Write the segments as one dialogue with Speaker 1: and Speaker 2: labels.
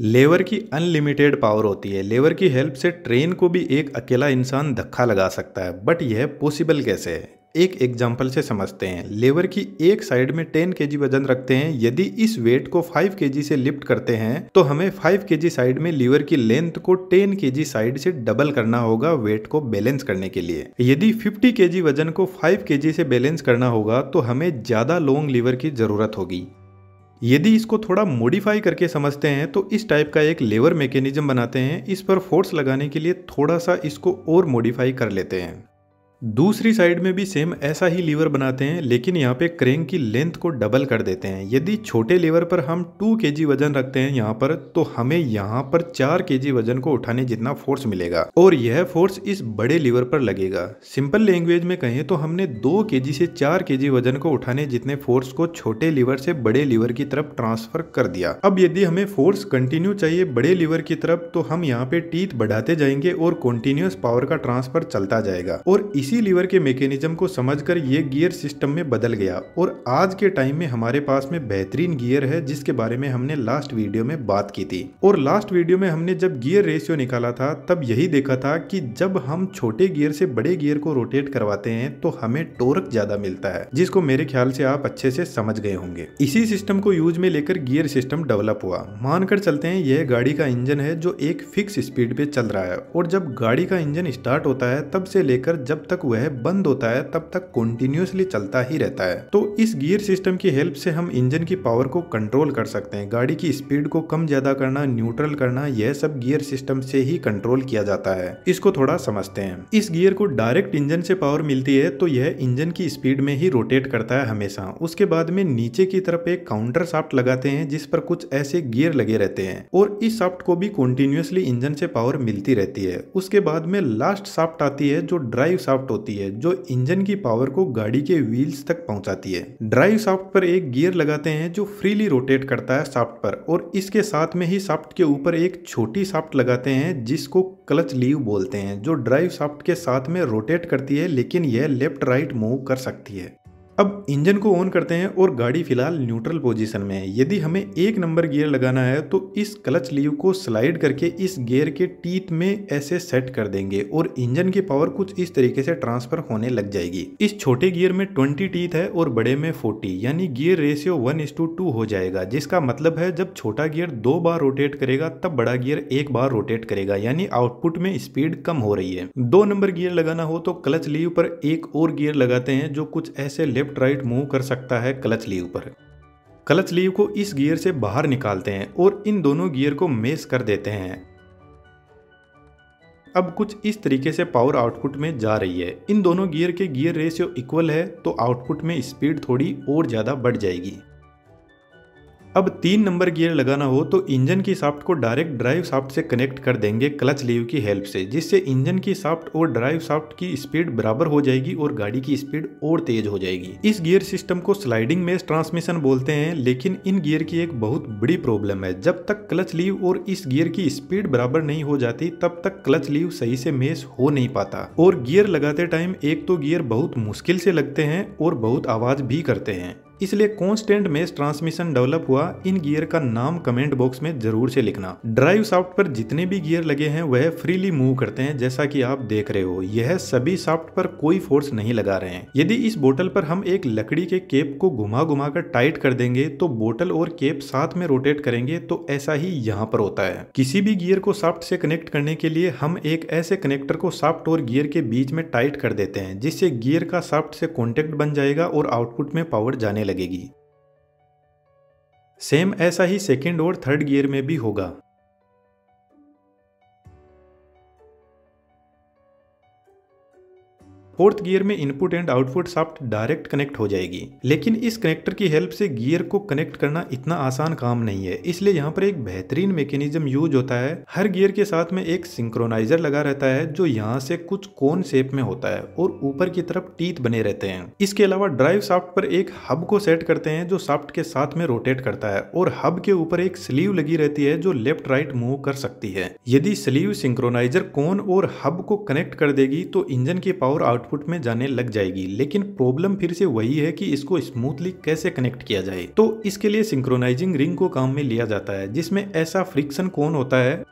Speaker 1: लेवर की unlimited power होती है लेवर की हेल्प से ट्रेन को भी एक अकेला इंसान धक्का लगा सकता है बट यह पॉसिबल कैसे है एक एग्जाम्पल से समझते हैं लेवर की एक साइड में टेन के वजन रखते हैं यदि इस वेट को फाइव के से लिफ्ट करते हैं तो हमें फाइव के साइड में लीवर की लेंथ को टेन के साइड से डबल करना होगा वेट को बैलेंस करने के लिए यदि फिफ्टी के वजन को फाइव के से बैलेंस करना होगा तो हमें ज्यादा लॉन्ग लीवर की जरूरत होगी यदि इसको थोड़ा मॉडिफाई करके समझते हैं तो इस टाइप का एक लेवर मैकेनिज्म बनाते हैं इस पर फोर्स लगाने के लिए थोड़ा सा इसको और मॉडिफाई कर लेते हैं दूसरी साइड में भी सेम ऐसा ही लीवर बनाते हैं लेकिन यहाँ पे क्रेंग की लेंथ को डबल कर देते हैं यदि छोटे लीवर पर हम 2 के वजन रखते हैं यहाँ पर तो हमें यहाँ पर 4 के वजन को उठाने जितना फोर्स मिलेगा और यह फोर्स इस बड़े लीवर पर लगेगा सिंपल लैंग्वेज में कहें तो हमने 2 के से 4 के वजन को उठाने जितने फोर्स को छोटे लीवर से बड़े लीवर की तरफ ट्रांसफर कर दिया अब यदि हमें फोर्स कंटिन्यू चाहिए बड़े लीवर की तरफ तो हम यहाँ पे टीथ बढ़ाते जाएंगे और कॉन्टिन्यूस पावर का ट्रांसफर चलता जाएगा और इसी इसी लीवर के मेकेनिज्म को समझकर ये गियर सिस्टम में बदल गया और आज के टाइम में हमारे पास में बेहतरीन गियर है जिसके बारे में हमने लास्ट वीडियो में बात की थी और लास्ट वीडियो में हमने जब गियर रेशियो निकाला था तब यही देखा था कि जब हम छोटे गियर से बड़े गियर को रोटेट करवाते हैं तो हमें टोरक ज्यादा मिलता है जिसको मेरे ख्याल से आप अच्छे से समझ गए होंगे इसी सिस्टम को यूज में लेकर गियर सिस्टम डेवलप हुआ मानकर चलते हैं यह गाड़ी का इंजन है जो एक फिक्स स्पीड पे चल रहा है और जब गाड़ी का इंजन स्टार्ट होता है तब से लेकर जब तक तक वह बंद होता है तब तक कंटिन्यूसली चलता ही रहता है तो इस गियर सिस्टम की हेल्प से हम इंजन की पावर को कंट्रोल कर सकते हैं गाड़ी की स्पीड को कम ज्यादा करना न्यूट्रल करना यह सब गियर सिस्टम से ही कंट्रोल किया जाता है इसको थोड़ा समझते हैं इस गियर को डायरेक्ट इंजन से पावर मिलती है तो यह इंजन की स्पीड में ही रोटेट करता है हमेशा उसके बाद में नीचे की तरफ एक काउंटर साफ्ट लगाते हैं जिस पर कुछ ऐसे गियर लगे रहते हैं और इस साफ्ट को भी कॉन्टिन्यूसली इंजन से पावर मिलती रहती है उसके बाद में लास्ट साफ्ट आती है जो ड्राइव साफ्ट शाफ्ट होती है जो इंजन की पावर को गाड़ी के व्हील्स तक पहुंचाती है ड्राइव शाफ्ट पर एक गियर लगाते हैं जो फ्रीली रोटेट करता है शाफ्ट पर और इसके साथ में ही शाफ्ट के ऊपर एक छोटी शाफ्ट लगाते हैं जिसको क्लच लीव बोलते हैं जो ड्राइव शाफ्ट के साथ में रोटेट करती है लेकिन यह लेफ्ट राइट मूव कर सकती है अब इंजन को ऑन करते हैं और गाड़ी फिलहाल न्यूट्रल पोजीशन में है यदि हमें एक नंबर गियर लगाना है तो इस क्लच लीव को स्लाइड करके इस गियर के टीथ में ऐसे सेट कर देंगे और इंजन की पावर कुछ इस तरीके से ट्रांसफर होने लग जाएगी इस छोटे गियर में ट्वेंटी टीथ है और बड़े में फोर्टी यानी gear ratio one is to two हो जाएगा जिसका मतलब है जब छोटा गियर दो बार रोटेट करेगा तब बड़ा गियर एक बार रोटेट करेगा यानी आउटपुट में स्पीड कम हो रही है दो नंबर गियर लगाना हो तो क्लच लीव पर एक और गियर लगाते हैं जो कुछ ऐसे लेफ्ट लेफ्ट राइट मूव कर सकता है क्लच लीव पर क्लच लीव को इस गियर से बाहर निकालते हैं और इन दोनों गियर को मेस कर देते हैं अब कुछ इस तरीके से पावर आउटपुट में जा रही है इन दोनों गियर के गियर रेशियो इक्वल है तो आउटपुट में स्पीड थोड़ी और ज़्यादा बढ़ जाएगी अब तीन नंबर गियर लगाना हो तो इंजन की साफ्ट को डायरेक्ट ड्राइव साफ्ट से कनेक्ट कर देंगे क्लच लीव की हेल्प से जिससे इंजन की साफ्ट और ड्राइव साफ्ट की स्पीड बराबर हो जाएगी और गाड़ी की स्पीड और तेज हो जाएगी इस गियर सिस्टम को स्लाइडिंग में ट्रांसमिशन बोलते हैं लेकिन इन गियर की एक बहुत बड़ी प्रॉब्लम है जब तक क्लच लीव और इस गियर की स्पीड बराबर नहीं हो जाती तब तक क्लच लीव सही से मेस हो नहीं पाता और गियर लगाते टाइम एक तो गियर बहुत मुश्किल से लगते हैं और बहुत आवाज भी करते हैं इसलिए कॉन्स्टेंट मेस ट्रांसमिशन डेवलप हुआ इन गियर का नाम कमेंट बॉक्स में जरूर से लिखना ड्राइव सॉफ्ट पर जितने भी गियर लगे हैं वह फ्रीली मूव करते हैं जैसा कि आप देख रहे हो यह सभी सॉफ्ट पर कोई फोर्स नहीं लगा रहे हैं यदि इस बोतल पर हम एक लकड़ी के केप को घुमा घुमा कर टाइट कर देंगे तो बोतल और केप साथ में रोटेट करेंगे तो ऐसा ही यहाँ पर होता है किसी भी गियर को साफ्ट से कनेक्ट करने के लिए हम एक ऐसे कनेक्टर को साफ्ट और गियर के बीच में टाइट कर देते हैं जिससे गियर का साफ्ट से कॉन्टेक्ट बन जाएगा और आउटपुट में पावर जाने लगे लगेगी सेम ऐसा ही सेकेंड और थर्ड गियर में भी होगा फोर्थ गियर में input and output shaft direct connect हो जाएगी लेकिन इस कनेक्टर की हेल्प से गियर को कनेक्ट करना इतना आसान काम नहीं है इसलिए यहाँ पर एक बेहतरीन मैकेनिज्म यूज होता है हर गियर के साथ में एक सिंक्रोनाइजर लगा रहता है जो यहाँ से कुछ कोन शेप में होता है और ऊपर की तरफ टीथ बने रहते हैं इसके अलावा ड्राइव साफ्ट पर एक हब को सेट करते हैं जो साफ्ट के साथ में रोटेट करता है और हब के ऊपर एक स्लीव लगी रहती है जो लेफ्ट राइट मूव कर सकती है यदि स्लीव सिंक्रोनाइजर कोन और हब को कनेक्ट कर देगी तो इंजन की पावर आउट आउटपुट में जाने लग जाएगी लेकिन प्रॉब्लम फिर से वही है कि इसको स्मूथली कैसे कनेक्ट किया जाए तो इसके लिए सिंक्रोनाइजिंग रिंग को काम में लिया जाता है जिसमें ऐसा फ्रिक्शन कौन होता है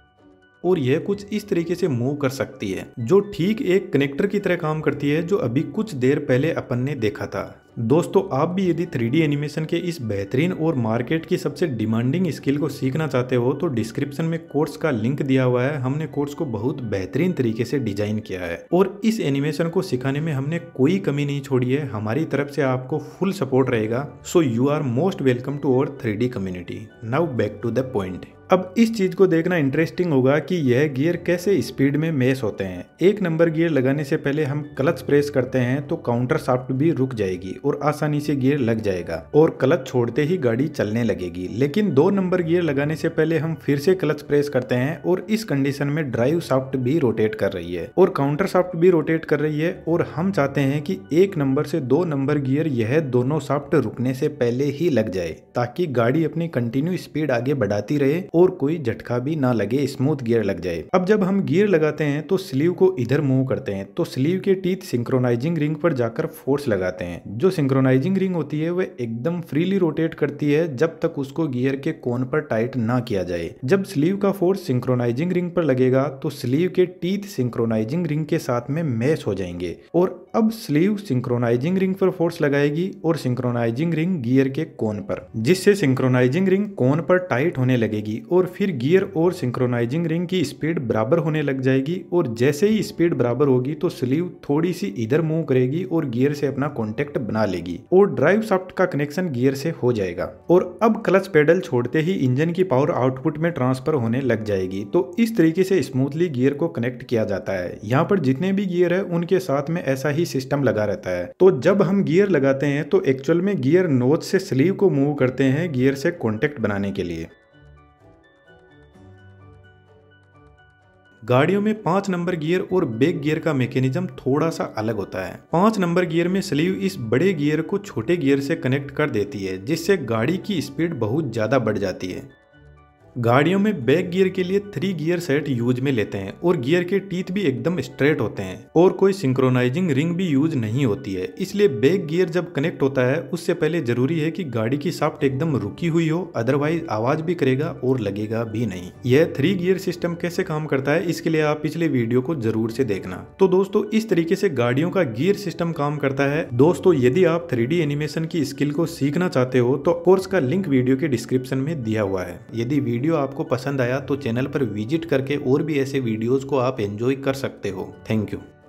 Speaker 1: और यह कुछ इस तरीके से मूव कर सकती है जो ठीक एक कनेक्टर की तरह काम करती है जो अभी कुछ देर पहले अपन ने देखा था दोस्तों आप भी यदि 3D एनिमेशन के इस बेहतरीन और मार्केट की सबसे डिमांडिंग स्किल को सीखना चाहते हो तो डिस्क्रिप्शन में कोर्स का लिंक दिया हुआ है हमने कोर्स को बहुत बेहतरीन तरीके से डिजाइन किया है और इस एनिमेशन को सिखाने में हमने कोई कमी नहीं छोड़ी है हमारी तरफ से आपको फुल सपोर्ट रहेगा so you are most welcome to our three community now back to the point अब इस चीज़ को देखना इंटरेस्टिंग होगा कि यह गियर कैसे स्पीड में मेस होते हैं एक नंबर गियर लगाने से पहले हम क्लच प्रेस करते हैं तो काउंटर साफ्ट भी रुक जाएगी और आसानी से गियर लग जाएगा और क्लच छोड़ते ही गाड़ी चलने लगेगी लेकिन दो नंबर गियर लगाने से पहले हम फिर से क्लच प्रेस करते हैं और इस कंडीशन में ड्राइव साफ्ट भी रोटेट कर रही है और काउंटर साफ्ट भी रोटेट कर रही है और हम चाहते हैं कि एक नंबर से दो नंबर गियर यह दोनों साफ्ट रुकने से पहले ही लग जाए ताकि गाड़ी अपनी कंटिन्यू स्पीड आगे बढ़ाती रहे और कोई झटका भी ना लगे स्मूथ गियर लग जाए अब जब हम गियर लगाते हैं तो स्लीव को इधर मूव करते हैं तो स्लीव के टीथ सिंक्रोनाइजिंग रिंग पर जाकर फोर्स लगाते हैं जो सिंक्रोनाइजिंग रिंग होती है वह एकदम फ्रीली रोटेट करती है जब तक उसको गियर के कोन पर टाइट ना किया जाए जब स्लीव का फोर्स सिंक्रोनाइजिंग रिंग पर लगेगा तो स्लीव के टीथ सिंक्रोनाइजिंग रिंग के साथ में मैच हो जाएंगे और अब स्लीव सिंक्रोनाइजिंग रिंग पर फोर्स लगाएगी और सिंक्रोनाइजिंग रिंग गियर के कोन पर जिससे सिंक्रोनाइजिंग रिंग कोन पर टाइट होने लगेगी और फिर गियर और सिंक्रोनाइजिंग रिंग की स्पीड बराबर होने लग जाएगी और जैसे ही स्पीड बराबर होगी तो स्लीव थोड़ी सी इधर मूव करेगी और गियर से अपना कॉन्टेक्ट बना लेगी और ड्राइव सॉफ्ट का कनेक्शन गियर से हो जाएगा और अब क्लच पेडल छोड़ते ही इंजन की पावर आउटपुट में ट्रांसफर होने लग जाएगी तो इस तरीके से स्मूथली गियर को कनेक्ट किया जाता है यहाँ पर जितने भी गियर है उनके साथ में ऐसा ही ही सिस्टम लगा रहता है तो जब हम गियर लगाते हैं तो एक्चुअल में गियर नोच से स्लीव को मूव करते हैं गियर से कॉन्टेक्ट बनाने के लिए गाड़ियों में पांच नंबर गियर और बेग गियर का मैकेनिज्म थोड़ा सा अलग होता है पांच नंबर गियर में स्लीव इस बड़े गियर को छोटे गियर से कनेक्ट कर देती है जिससे गाड़ी की स्पीड बहुत ज़्यादा बढ़ जाती है गाड़ियों में बैक गियर के लिए थ्री गियर सेट यूज में लेते हैं और गियर के टीथ भी एकदम स्ट्रेट होते हैं और कोई सिंक्रोनाइजिंग रिंग भी यूज नहीं होती है इसलिए बैक गियर जब कनेक्ट होता है उससे पहले जरूरी है कि गाड़ी की साफ्ट एकदम रुकी हुई हो अदरवाइज आवाज भी करेगा और लगेगा भी नहीं यह थ्री गियर सिस्टम कैसे काम करता है इसके लिए आप पिछले वीडियो को जरूर से देखना तो दोस्तों इस तरीके से गाड़ियों का गियर सिस्टम काम करता है दोस्तों यदि आप थ्री एनिमेशन की स्किल को सीखना चाहते हो तो कोर्स का लिंक वीडियो के डिस्क्रिप्शन में दिया हुआ है यदि वीडियो आपको पसंद आया तो चैनल पर विजिट करके और भी ऐसे वीडियोज़ को आप एंजॉय कर सकते हो थैंक यू